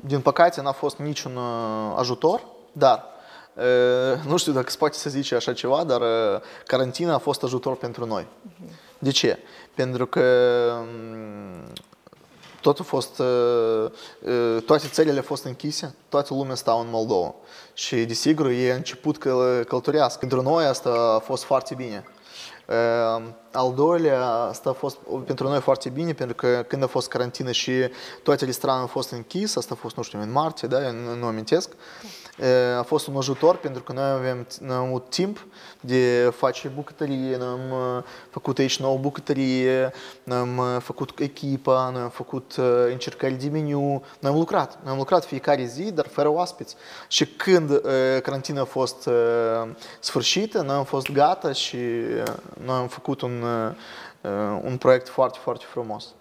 din păcate, n-a fost niciun uh, ajutor, dar uh, nu știu dacă se poate să zice așa ceva, dar uh, carantina a fost ajutor pentru noi. Mhm. De ce? Pentru că um, tot a fost, uh, uh, toate țările au fost închise, toată lumea stau în Moldova. Și desigur, ei au început că călătorească. Pentru noi asta a fost foarte bine. Uh, al doilea, asta a fost pentru noi foarte bine, pentru că când a fost carantină și toate restaurantele au fost închise, asta a fost, nu știu, în martie, da, eu nu amintesc, da a э, fost un ajutor pentru că noi avem noi am avut timp de face bucătărie, noi am uh, făcut aici nouă bucătărie, noi am uh, făcut echipa, noi am făcut uh, încercări de meniu, noi am lucrat, noi am lucrat fiecare zi, dar fără oaspeți. Și când carantina a fost sfârșită, noi am fost gata și noi am făcut un, un proiect foarte, foarte frumos.